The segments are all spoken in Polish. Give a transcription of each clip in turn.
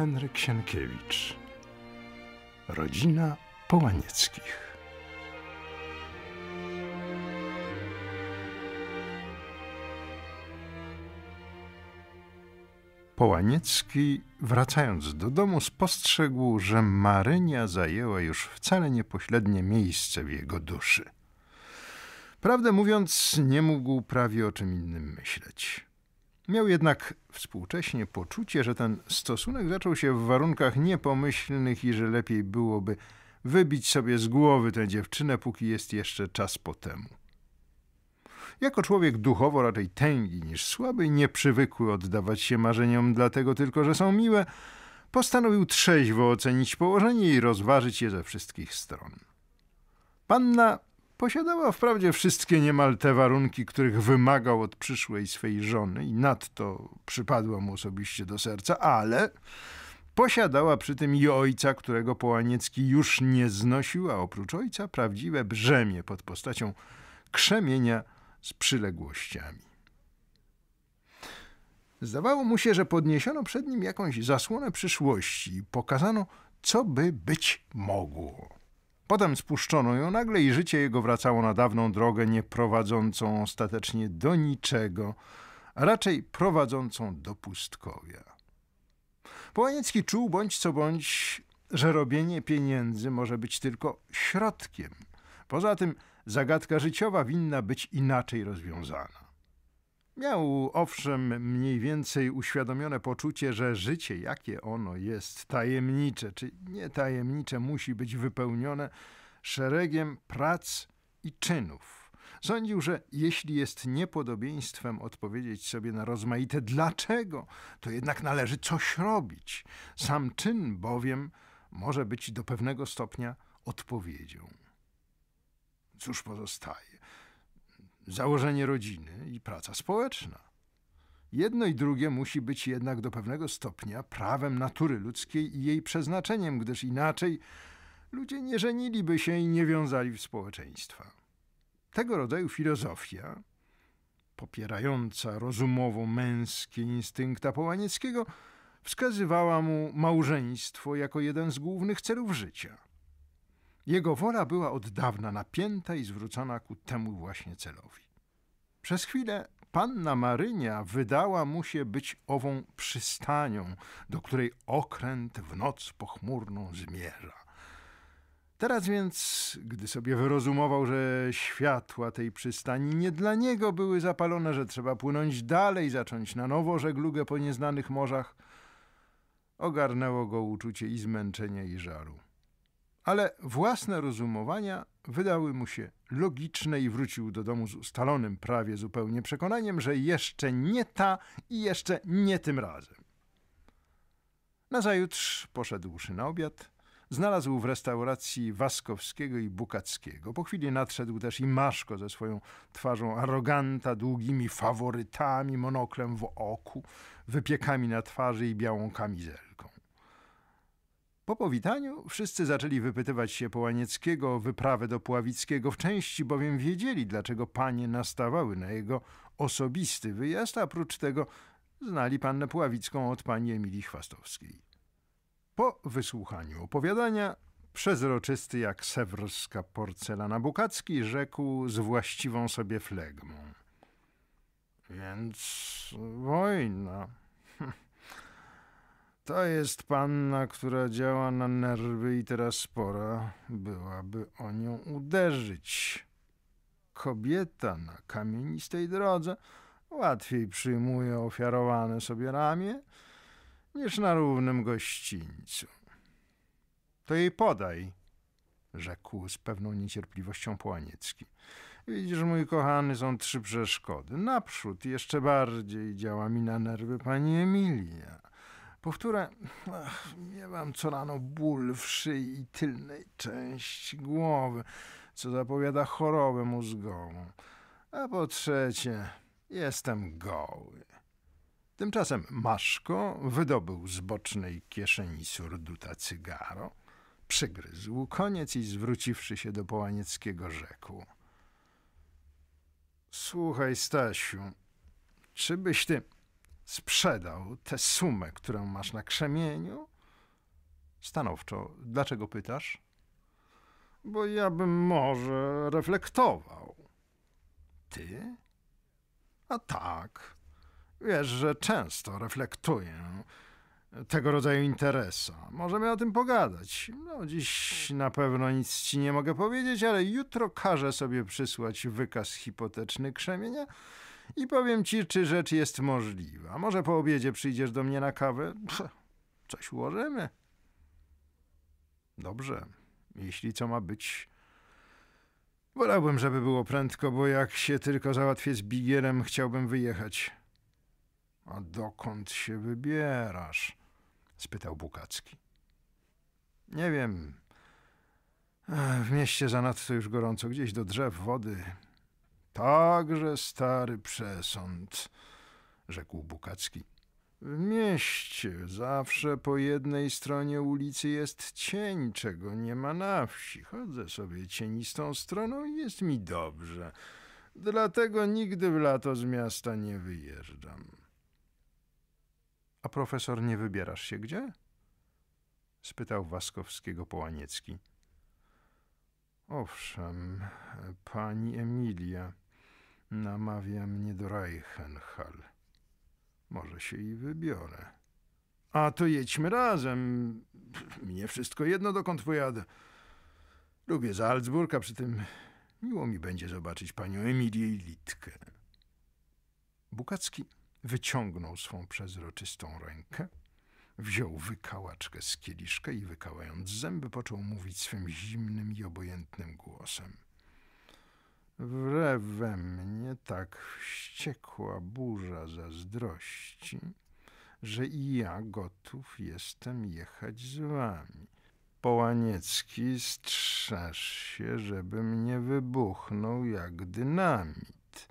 Henryk Sienkiewicz. Rodzina Połanieckich. Połaniecki, wracając do domu, spostrzegł, że Marynia zajęła już wcale niepoślednie miejsce w jego duszy. Prawdę mówiąc, nie mógł prawie o czym innym myśleć. Miał jednak współcześnie poczucie, że ten stosunek zaczął się w warunkach niepomyślnych i że lepiej byłoby wybić sobie z głowy tę dziewczynę, póki jest jeszcze czas po temu. Jako człowiek duchowo raczej tęgi niż słaby, nie przywykły oddawać się marzeniom dlatego tylko, że są miłe, postanowił trzeźwo ocenić położenie i rozważyć je ze wszystkich stron. Panna Posiadała wprawdzie wszystkie niemal te warunki, których wymagał od przyszłej swej żony i nadto przypadła mu osobiście do serca, ale posiadała przy tym i ojca, którego Połaniecki już nie znosił, a oprócz ojca prawdziwe brzemię pod postacią krzemienia z przyległościami. Zdawało mu się, że podniesiono przed nim jakąś zasłonę przyszłości i pokazano, co by być mogło. Potem spuszczono ją nagle i życie jego wracało na dawną drogę, nie prowadzącą ostatecznie do niczego, a raczej prowadzącą do pustkowia. Połaniecki czuł bądź co bądź, że robienie pieniędzy może być tylko środkiem. Poza tym zagadka życiowa winna być inaczej rozwiązana. Miał owszem mniej więcej uświadomione poczucie, że życie, jakie ono jest tajemnicze czy nietajemnicze, musi być wypełnione szeregiem prac i czynów. Sądził, że jeśli jest niepodobieństwem odpowiedzieć sobie na rozmaite dlaczego, to jednak należy coś robić. Sam czyn bowiem może być do pewnego stopnia odpowiedzią. Cóż pozostaje? założenie rodziny i praca społeczna. Jedno i drugie musi być jednak do pewnego stopnia prawem natury ludzkiej i jej przeznaczeniem, gdyż inaczej ludzie nie żeniliby się i nie wiązali w społeczeństwa. Tego rodzaju filozofia, popierająca rozumowo męskie instynkta Połanieckiego, wskazywała mu małżeństwo jako jeden z głównych celów życia – jego wola była od dawna napięta i zwrócona ku temu właśnie celowi. Przez chwilę panna Marynia wydała mu się być ową przystanią, do której okręt w noc pochmurną zmierza. Teraz więc, gdy sobie wyrozumował, że światła tej przystani nie dla niego były zapalone, że trzeba płynąć dalej, zacząć na nowo żeglugę po nieznanych morzach, ogarnęło go uczucie i zmęczenia, i żaru ale własne rozumowania wydały mu się logiczne i wrócił do domu z ustalonym prawie zupełnie przekonaniem, że jeszcze nie ta i jeszcze nie tym razem. Nazajutrz, poszedłszy na obiad, znalazł w restauracji Waskowskiego i Bukackiego. Po chwili nadszedł też i Maszko ze swoją twarzą aroganta, długimi faworytami, monoklem w oku, wypiekami na twarzy i białą kamizelę. Po powitaniu wszyscy zaczęli wypytywać się Połanieckiego o wyprawę do Puławickiego, w części bowiem wiedzieli, dlaczego panie nastawały na jego osobisty wyjazd, a prócz tego znali pannę Puławicką od pani Emilii Chwastowskiej. Po wysłuchaniu opowiadania przezroczysty jak sewerska porcelana Bukacki rzekł z właściwą sobie flegmą. Więc wojna. To jest panna, która działa na nerwy i teraz pora byłaby o nią uderzyć. Kobieta na kamienistej drodze łatwiej przyjmuje ofiarowane sobie ramię niż na równym gościńcu. To jej podaj, rzekł z pewną niecierpliwością Połaniecki. Widzisz, mój kochany, są trzy przeszkody. Naprzód jeszcze bardziej działa mi na nerwy pani Emilia. Powtórę, ach, miewam co rano ból w szyi i tylnej części głowy, co zapowiada chorobę mózgową. A po trzecie, jestem goły. Tymczasem Maszko wydobył z bocznej kieszeni surduta cygaro, przygryzł koniec i zwróciwszy się do Połanieckiego rzekł. Słuchaj, Stasiu, czy byś ty sprzedał tę sumę, którą masz na krzemieniu? Stanowczo, dlaczego pytasz? Bo ja bym może reflektował. Ty? A tak. Wiesz, że często reflektuję tego rodzaju interesa. Możemy o tym pogadać. No, dziś na pewno nic ci nie mogę powiedzieć, ale jutro każę sobie przysłać wykaz hipoteczny krzemienia i powiem ci, czy rzecz jest możliwa. Może po obiedzie przyjdziesz do mnie na kawę? Pch, coś ułożymy. Dobrze, jeśli co ma być. Wolałbym, żeby było prędko, bo jak się tylko załatwię z Bigierem, chciałbym wyjechać. A dokąd się wybierasz? spytał Bukacki. Nie wiem. W mieście zanadto już gorąco, gdzieś do drzew, wody. Także stary przesąd, rzekł Bukacki. W mieście zawsze po jednej stronie ulicy jest cień, czego nie ma na wsi. Chodzę sobie cienistą stroną i jest mi dobrze. Dlatego nigdy w lato z miasta nie wyjeżdżam. A profesor nie wybierasz się gdzie? spytał Waskowskiego Połaniecki. Owszem, pani Emilia. Namawia mnie do Reichenhall. Może się i wybiorę. A to jedźmy razem. Mnie wszystko jedno, dokąd pojadę. Lubię Salzburg, a przy tym miło mi będzie zobaczyć panią Emilię i Litkę. Bukacki wyciągnął swą przezroczystą rękę, wziął wykałaczkę z kieliszka i wykałając zęby począł mówić swym zimnym i obojętnym głosem – wre we mnie tak wściekła burza zazdrości, że i ja gotów jestem jechać z wami. Połaniecki strzeż się, żeby mnie wybuchnął jak dynamit.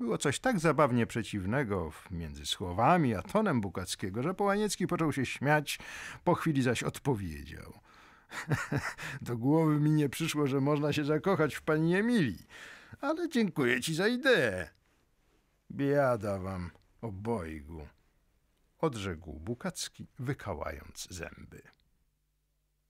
Było coś tak zabawnie przeciwnego między słowami a tonem Bukackiego, że Połaniecki począł się śmiać, po chwili zaś odpowiedział – Do głowy mi nie przyszło, że można się zakochać w pani Emilii, ale dziękuję ci za ideę. Biada wam, obojgu, odrzekł Bukacki, wykałając zęby.